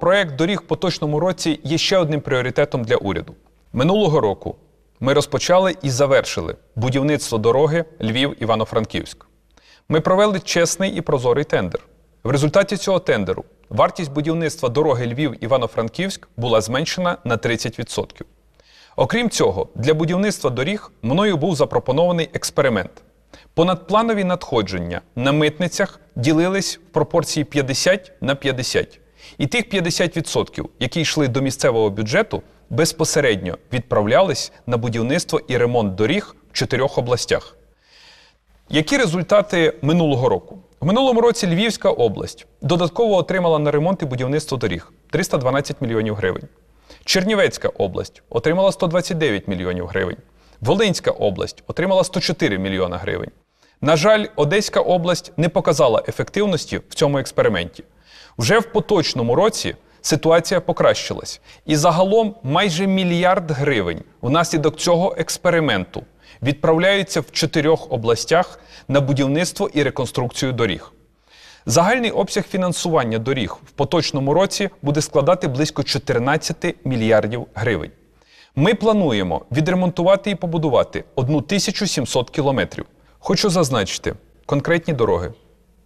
Проект доріг поточному році є ще одним пріоритетом для уряду. Минулого року ми розпочали і завершили будівництво дороги Львів-Івано-Франківськ. Ми провели чесний і прозорий тендер. В результаті цього тендеру вартість будівництва дороги Львів-Івано-Франківськ була зменшена на 30%. Окрім цього, для будівництва доріг мною був запропонований експеримент. Понадпланові надходження на митницях ділились в пропорції 50 на 50. І тих 50%, які йшли до місцевого бюджету, безпосередньо відправлялись на будівництво і ремонт доріг в чотирьох областях. Які результати минулого року? В минулому році Львівська область додатково отримала на ремонт і будівництво доріг 312 мільйонів гривень. Чернівецька область отримала 129 мільйонів гривень. Волинська область отримала 104 мільйона гривень. На жаль, Одеська область не показала ефективності в цьому експерименті. Вже в поточному році ситуація покращилась, і загалом майже мільярд гривень внаслідок цього експерименту відправляються в чотирьох областях на будівництво і реконструкцію доріг. Загальний обсяг фінансування доріг в поточному році буде складати близько 14 мільярдів гривень. Ми плануємо відремонтувати і побудувати 1700 кілометрів. Хочу зазначити конкретні дороги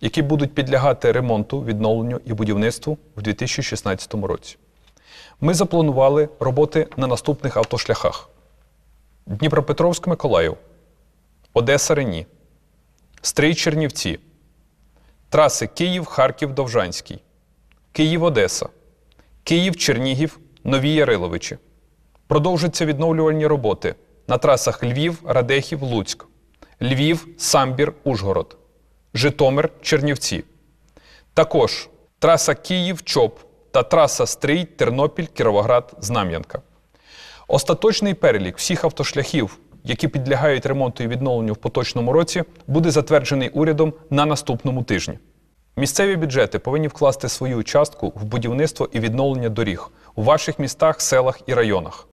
які будуть підлягати ремонту, відновленню і будівництву в 2016 році. Ми запланували роботи на наступних автошляхах: Дніпропетровськ Миколаїв, Одеса Рені, Стрий Чернівці, траси Київ, Харків, Довжанський, Київ, Одеса, Київ, Чернігів, Нові Яриловичі. Продовжаться відновлювальні роботи на трасах Львів, Радехів, Луцьк, Львів, Самбір, Ужгород. Житомир Чернівці. Також траса Київ чоп та траса Стрий Тернопіль Кіровоград Знам'янка. Остаточний перелік всіх автошляхів, які підлягають ремонту і відновленню в поточному році, буде затверджений урядом на наступному тижні. Місцеві бюджети повинні вкласти свою частку в будівництво і відновлення доріг у ваших містах, селах і районах.